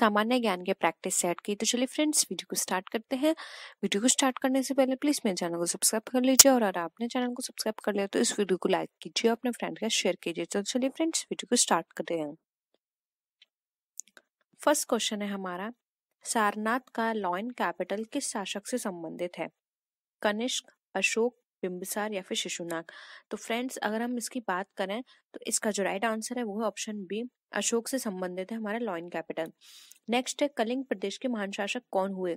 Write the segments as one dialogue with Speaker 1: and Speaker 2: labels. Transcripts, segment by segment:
Speaker 1: सामान्य ज्ञान के प्रैक्टिस सेट की तो चलिए फ्रेंड्स वीडियो को स्टार्ट करते हैं वीडियो को स्टार्ट करने से पहले प्लीज़ मेरे चैनल को सब्सक्राइब कर लीजिए और अगर आपने चैनल को सब्सक्राइब कर लिया तो इस वीडियो को लाइक कीजिए और अपने फ्रेंड का शेयर कीजिए तो चलिए फ्रेंड्स वीडियो को स्टार्ट करते हैं फर्स्ट क्वेश्चन है हमारा सारनाथ का लॉइन कैपिटल किस शासक से संबंधित है कनिष्क अशोक बिंबिसार या फिर शिशुनाग तो फ्रेंड्स अगर हम इसकी बात करें तो इसका जो राइट आंसर है वो है ऑप्शन बी अशोक से संबंधित है हमारा लॉइन कैपिटल नेक्स्ट है कलिंग प्रदेश के महान शासक कौन हुए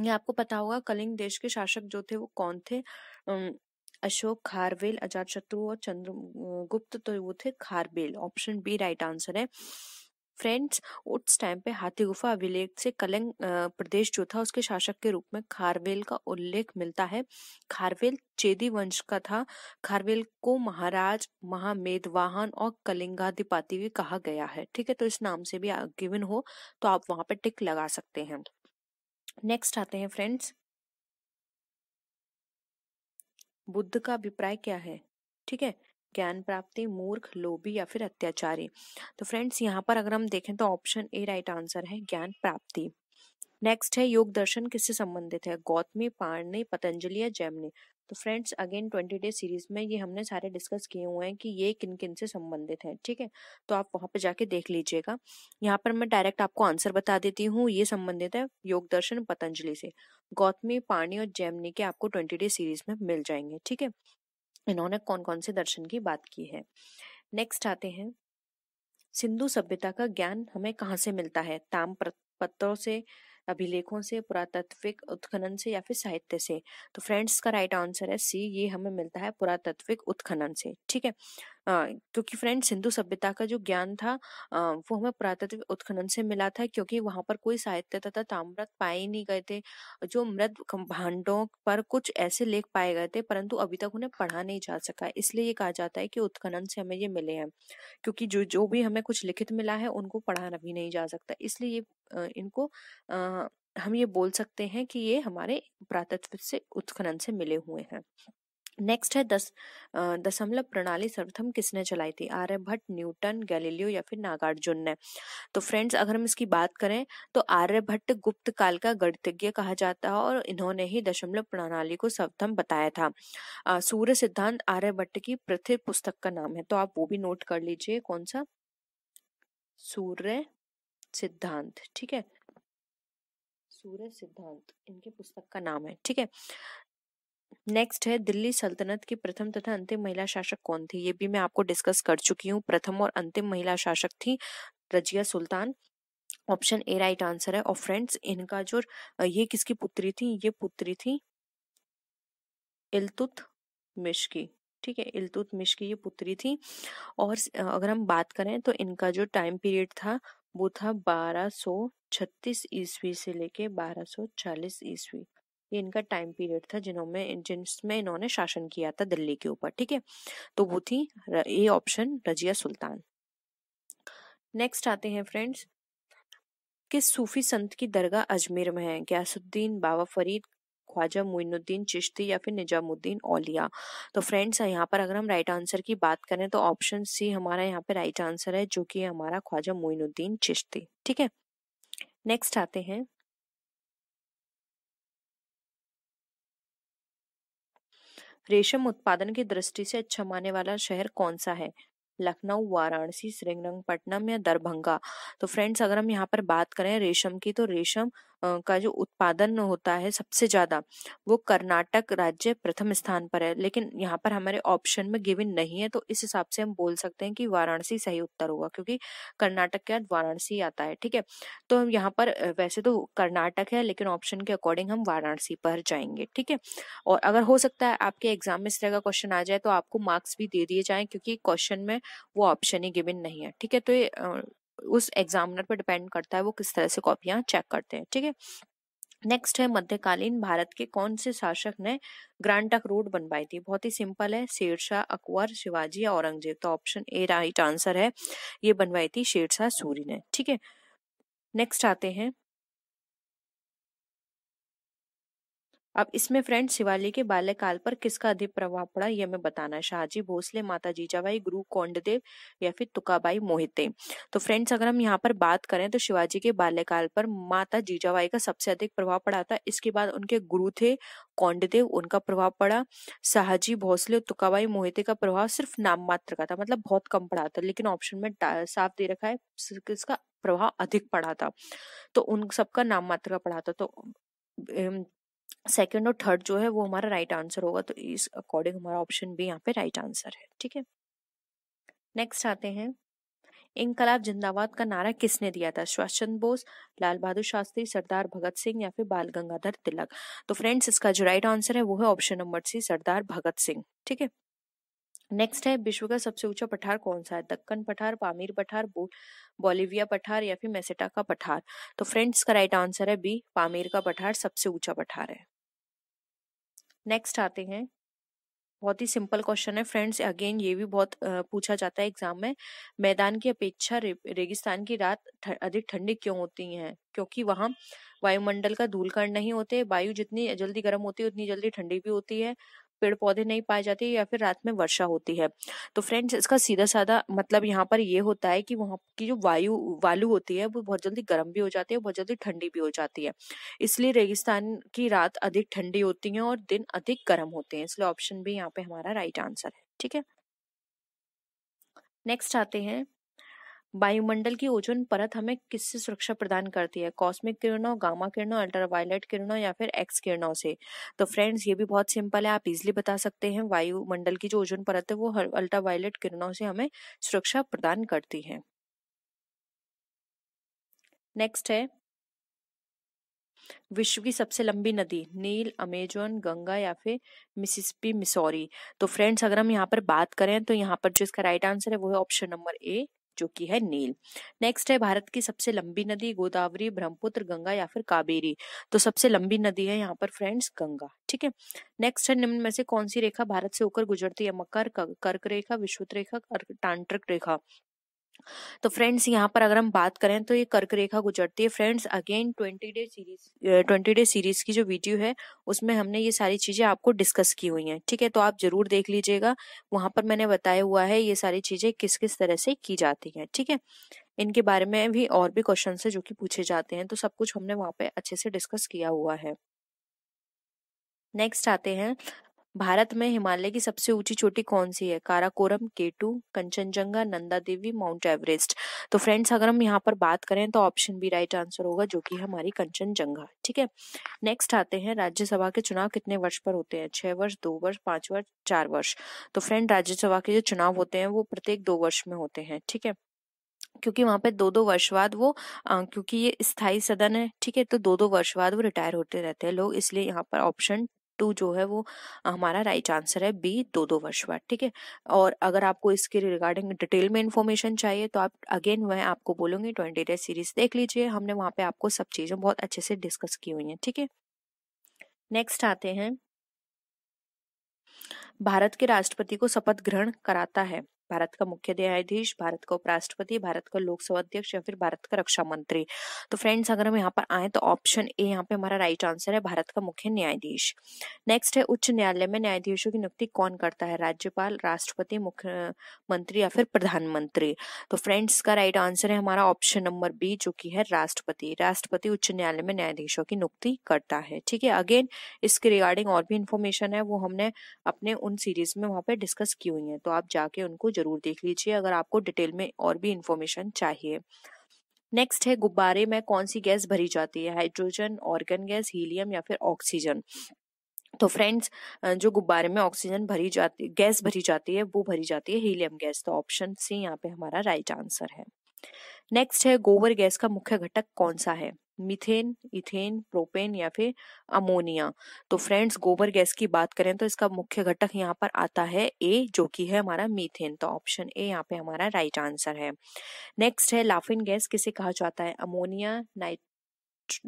Speaker 1: ये आपको पता होगा कलिंग देश के शासक जो थे वो कौन थे अशोक खारवेल अजात शत्रु और चंद्रगुप्त तो वो थे Kharavela option B right answer है फ्रेंड्स उस टाइम पे हाथी गुफा अभिलेख से कलंग प्रदेश जो था उसके शासक के रूप में खारवेल का उल्लेख मिलता है खारवेल चेदी वंश का था खारवेल को महाराज महामेदवाहन और कलिंगाधिपाति भी कहा गया है ठीक है तो इस नाम से भी गिवन हो तो आप वहां पर टिक लगा सकते हैं नेक्स्ट आते हैं फ्रेंड्स बुद्ध का अभिप्राय क्या है ठीक है ज्ञान प्राप्ति मूर्ख लोभी या फिर अत्याचारी तो फ्रेंड्स यहाँ पर अगर हम देखें तो ऑप्शन ए राइट आंसर है ज्ञान प्राप्ति नेक्स्ट है योग दर्शन किससे संबंधित है गौतमी पाणनी पतंजलि या जैमनी तो friends again twenty day series में ये हमने सारे डिस्कस किए हुए हैं कि ये किन किन से संबंधित है ठीक है तो आप वहाँ पे जाके देख लीजिएगा यहाँ पर मैं डायरेक्ट आपको आंसर बता देती हूँ ये संबंधित है योग दर्शन पतंजलि से गौतमी पाणी और जैमनी के आपको ट्वेंटी डे सीरीज में मिल जाएंगे ठीक है इन्होंने कौन कौन से दर्शन की बात की है नेक्स्ट आते हैं सिंधु सभ्यता का ज्ञान हमें कहाँ से मिलता है ताम पत्रों से अभिलेखों से पुरातत्विक उत्खनन से या फिर साहित्य से तो फ्रेंड्स का राइट आंसर है सी ये हमें मिलता है पुरातत्विक उत्खनन से ठीक है क्योंकि तो फ्रेंड सिंधु सभ्यता का जो ज्ञान था वो हमें पुरातत्व उत्खनन से मिला था क्योंकि वहां पर कोई साहित्य तथा ताम्रत पाए ही नहीं गए थे जो मृत भांडों पर कुछ ऐसे लेख पाए गए थे परंतु अभी तक उन्हें पढ़ा नहीं जा सका इसलिए ये कहा जाता है कि उत्खनन से हमें ये मिले हैं क्योंकि जो जो भी हमें कुछ लिखित मिला है उनको पढ़ा भी नहीं जा सकता इसलिए ये इनको हम ये बोल सकते हैं कि ये हमारे पुरातत्व से उत्खनन से मिले हुए हैं नेक्स्ट है दस दशमलव प्रणाली सर्वप्रथम किसने चलाई थी आर्यभट्ट न्यूटन गैलीलियो या फिर नागार्जुन ने तो फ्रेंड्स अगर हम इसकी बात करें तो आर्यभट्ट गुप्त काल का गणितज्ञ कहा जाता है और इन्होंने ही दशमलव प्रणाली को सर्वप्रथम बताया था सूर्य सिद्धांत आर्यभट्ट की प्रथम पुस्तक का नाम है तो आप वो भी नोट कर लीजिए कौन सा सूर्य सिद्धांत ठीक है सूर्य सिद्धांत इनकी पुस्तक का नाम है ठीक है नेक्स्ट है दिल्ली सल्तनत की प्रथम तथा अंतिम महिला शासक कौन थी ये भी मैं आपको डिस्कस कर चुकी हूँ प्रथम और अंतिम महिला शासक थी Razia Sultan option A right answer है और फ्रेंड्स इनका जो ये किसकी पुत्री थी ये पुत्री थी इलतुत मिश की ठीक है इलतुत मिश की ये पुत्री थी और अगर हम बात करें तो इनका जो टाइम पीरियड था वो था 1236 ईस्वी से लेके 1240 ईस्वी ये इनका टाइम पीरियड था जिन्होंने जिसमें इन्होंने शासन किया था दिल्ली के ऊपर ठीक है तो वो थी A option Razia Sultan next आते हैं फ्रेंड्स किस सूफी संत की दरगाह अजमेर में है गयासुद्दीन बाबा फरीद ख्वाजा मोइनुद्दीन चिश्ती या फिर निजामुद्दीन ओलिया तो फ्रेंड्स यहाँ पर अगर हम राइट आंसर की बात करें तो ऑप्शन सी हमारा यहाँ पे राइट आंसर है जो कि हमारा ख्वाजा मोइनुद्दीन चिश्ती ठीक है नेक्स्ट आते हैं रेशम उत्पादन की दृष्टि से अच्छा माने वाला शहर कौन सा है लखनऊ वाराणसी श्रीरंगपट्टनम या दरभंगा तो फ्रेंड्स अगर हम यहाँ पर बात करें रेशम की तो रेशम का जो उत्पादन होता है सबसे ज्यादा वो कर्नाटक राज्य प्रथम स्थान पर है लेकिन यहाँ पर हमारे ऑप्शन में गिविन नहीं है तो इस हिसाब से हम बोल सकते हैं कि वाराणसी सही उत्तर होगा क्योंकि कर्नाटक के बाद वाराणसी आता है ठीक है तो हम यहाँ पर वैसे तो कर्नाटक है लेकिन ऑप्शन के अकॉर्डिंग हम वाराणसी पर जाएंगे ठीक है और अगर हो सकता है आपके एग्जाम में इस तरह का क्वेश्चन आ जाए तो आपको मार्क्स भी दे दिए जाए क्योंकि क्वेश्चन में वो ऑप्शन ही गिविन नहीं है ठीक है तो ये उस एग्जामिनर पर डिपेंड करता है वो किस तरह से कॉपियां चेक करते हैं ठीक है नेक्स्ट है मध्यकालीन भारत के कौन से शासक ने ग्रांड टक रोड बनवाई थी बहुत ही सिंपल है शेरशाह अकबर शिवाजी औरंगजेब तो ऑप्शन ए राइट आंसर है ये बनवाई थी शेरशाह सूरी ने ठीक है नेक्स्ट आते हैं अब इसमें फ्रेंड शिवाली के बाल्यकाल पर किसका अधिक प्रभाव पड़ा यह मैं बताना शाहजी भोसले माता जीजाबाई गुरु कोंडदेव या फिर तुकाबाई मोहिते तो फ्रेंड्स अगर हम यहाँ पर बात करें तो शिवाजी के बाल्यकाल पर माता जीजाबाई का सबसे अधिक प्रभाव पड़ा था इसके बाद उनके गुरु थे कौंडदेव उनका प्रभाव पड़ा शाहजी भोसले और तुकाबाई मोहिते का प्रभाव सिर्फ नाम मात्र का था मतलब बहुत कम पड़ा था लेकिन ऑप्शन में साफ दे रखा है किसका प्रभाव अधिक पड़ा था तो उन सबका नाम मात्र का पड़ा था तो सेकेंड और थर्ड जो है वो हमारा राइट right आंसर होगा तो इस अकॉर्डिंग हमारा ऑप्शन बी यहाँ पे राइट right आंसर है ठीक है नेक्स्ट आते हैं इनकलाब जिंदाबाद का नारा किसने दिया था सुभाष चंद्र बोस लाल बहादुर शास्त्री सरदार भगत सिंह या फिर बाल गंगाधर तिलक तो फ्रेंड्स इसका जो राइट आंसर है वो है option number C Sardar Bhagat Singh ठीक है नेक्स्ट है विश्व का सबसे ऊंचा पठार कौन सा है दक्कन पठार पामीर पठार बोलिविया पठार या फिर मैसेटा का पठार तो फ्रेंड्स का राइट आंसर है बी पामीर का पठार सबसे ऊंचा पठार है नेक्स्ट आते हैं बहुत ही सिंपल क्वेश्चन है फ्रेंड्स अगेन ये भी बहुत पूछा जाता है एग्जाम में मैदान की अपेक्षा रे, रेगिस्तान की रात थ, अधिक ठंडी क्यों होती है क्योंकि वहाँ वायुमंडल का धूलकण नहीं होते वायु जितनी जल्दी गर्म होती है उतनी जल्दी ठंडी भी होती है पेड़ पौधे नहीं पाए जाते या फिर रात में वर्षा होती है तो फ्रेंड्स इसका सीधा साधा मतलब यहाँ पर ये होता है कि वहाँ की जो वायु वालू होती है वो बहुत जल्दी गर्म भी हो जाती है बहुत जल्दी ठंडी भी हो जाती है इसलिए रेगिस्तान की रात अधिक ठंडी होती है और दिन अधिक गर्म होते हैं इसलिए ऑप्शन भी यहाँ पे हमारा राइट आंसर है ठीक है नेक्स्ट आते हैं वायुमंडल की ओजोन परत हमें किससे सुरक्षा प्रदान करती है कॉस्मिक किरणों गामा किरणों अल्ट्रावायलेट किरणों या फिर एक्स किरणों से तो फ्रेंड्स ये भी बहुत सिंपल है आप इजिली बता सकते हैं वायुमंडल की जो ओजोन परत है वो अल्ट्रावायलेट किरणों से हमें सुरक्षा प्रदान करती है नेक्स्ट है विश्व की सबसे लंबी नदी नील अमेजोन गंगा या फिर मिसिसिपी मिसौरी तो फ्रेंड्स अगर हम यहाँ पर बात करें तो यहाँ पर जो इसका राइट आंसर है वो है ऑप्शन नंबर ए जो कि है नील नेक्स्ट है भारत की सबसे लंबी नदी गोदावरी ब्रह्मपुत्र गंगा या फिर कावेरी तो सबसे लंबी नदी है यहाँ पर फ्रेंड्स गंगा ठीक है नेक्स्ट है निम्न में से कौन सी रेखा भारत से होकर गुजरती है मकर कर्क रेखा विश्वत रेखा टांट्रिक रेखा तो फ्रेंड्स यहाँ पर अगर हम बात करें तो ये कर्क रेखा गुजरती है friends again twenty day series twenty day series की जो वीडियो है उसमें हमने ये सारी चीजें आपको डिस्कस की हुई हैं ठीक है तो आप जरूर देख लीजिएगा वहां पर मैंने बताया हुआ है ये सारी चीजें किस किस तरह से की जाती हैं ठीक है इनके बारे में भी और भी क्वेश्चन है जो कि पूछे जाते हैं तो सब कुछ हमने वहां पे अच्छे से डिस्कस किया हुआ है नेक्स्ट आते हैं भारत में हिमालय की सबसे ऊंची चोटी कौन सी है Karakoram K two Kanchenjunga Nanda Devi Mount Everest तो फ्रेंड्स अगर हम यहाँ पर बात करें तो ऑप्शन बी राइट आंसर होगा जो कि हमारी कंचनजंगा ठीक है नेक्स्ट आते हैं राज्यसभा के चुनाव कितने वर्ष पर होते हैं छह वर्ष दो वर्ष पांच वर्ष चार वर्ष तो फ्रेंड राज्यसभा के जो चुनाव होते हैं वो प्रत्येक दो वर्ष में होते हैं ठीक है क्योंकि वहां पे दो दो वर्ष बाद वो आ, क्योंकि ये स्थायी सदन है ठीक है तो दो दो वर्ष बाद वो रिटायर होते रहते हैं लोग इसलिए यहाँ पर ऑप्शन टू जो है वो हमारा राइट आंसर है बी दो दो वर्ष बाद ठीक है और अगर आपको इसके रिगार्डिंग डिटेल में इन्फॉर्मेशन चाहिए तो आप अगेन मैं आपको बोलूँगी ट्वेंटी डेज सीरीज देख लीजिए हमने वहाँ पे आपको सब चीज़ें बहुत अच्छे से डिस्कस की हुई हैं ठीक है नेक्स्ट आते हैं भारत के राष्ट्रपति को शपथ ग्रहण कराता है भारत का मुख्य न्यायाधीश भारत का उपराष्ट्रपति भारत का लोकसभा अध्यक्ष या फिर भारत का रक्षा मंत्री तो फ्रेंड्स अगर हम यहाँ पर आए तो ऑप्शन ए यहाँ पे हमारा राइट आंसर है भारत का मुख्य न्यायाधीश नेक्स्ट है उच्च न्यायालय में न्यायाधीशों की नियुक्ति कौन करता है राज्यपाल राष्ट्रपति मुख्य मंत्री या फिर प्रधानमंत्री तो फ्रेंड्स का राइट आंसर है हमारा ऑप्शन नंबर बी जो की है राष्ट्रपति राष्ट्रपति उच्च न्यायालय में न्यायाधीशों की नियुक्ति करता है ठीक है अगेन इसके रिगार्डिंग और भी इन्फॉर्मेशन है वो हमने अपने उन सीरीज में वहां पर डिस्कस की हुई है तो आप जाके उनको जरूर देख लीजिए अगर आपको डिटेल में और भी इंफॉर्मेशन चाहिए नेक्स्ट है गुब्बारे में कौन सी गैस भरी जाती है हाइड्रोजन ऑर्गन गैस हीलियम या फिर ऑक्सीजन तो फ्रेंड्स जो गुब्बारे में ऑक्सीजन भरी जाती गैस भरी जाती है वो भरी जाती है हीलियम गैस तो ऑप्शन सी यहाँ पे हमारा राइट आंसर है नेक्स्ट है गोबर गैस का मुख्य घटक कौन सा है मिथेन इथेन प्रोपेन या फिर अमोनिया तो फ्रेंड्स गोबर गैस की बात करें तो इसका मुख्य घटक यहाँ पर आता है ए जो कि है हमारा मीथेन तो ऑप्शन ए यहाँ पे हमारा राइट आंसर है नेक्स्ट है लाफिन गैस किसे कहा जाता है अमोनिया नाइट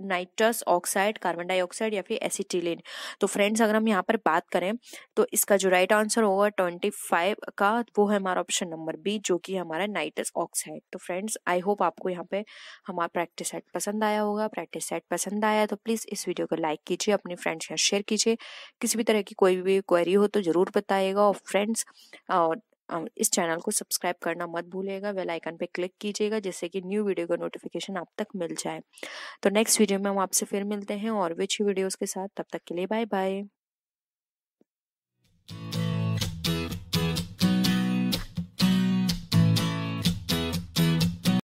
Speaker 1: नाइट्रस ऑक्साइड कार्बन डाइऑक्साइड या फिर एसिटिलीन तो फ्रेंड्स अगर हम यहाँ पर बात करें तो इसका जो राइट आंसर होगा ट्वेंटी फाइव का वो है हमारा ऑप्शन नंबर बी जो कि हमारा नाइट्रस ऑक्साइड तो फ्रेंड्स आई होप आपको यहाँ पे हमारा प्रैक्टिस सेट पसंद आया होगा प्रैक्टिस सेट पसंद आया तो प्लीज़ इस वीडियो को लाइक कीजिए अपने फ्रेंड्स यहाँ शेयर कीजिए किसी भी तरह की कोई भी क्वेरी हो तो ज़रूर बताइएगा और फ्रेंड्स इस चैनल को सब्सक्राइब करना मत भूलिएगा बेल आइकन पे क्लिक कीजिएगा जिससे कि न्यू वीडियो का नोटिफिकेशन आप तक मिल जाए तो नेक्स्ट वीडियो में हम आपसे फिर मिलते हैं और विच वीडियोज़ के साथ तब तक के लिए बाय बाय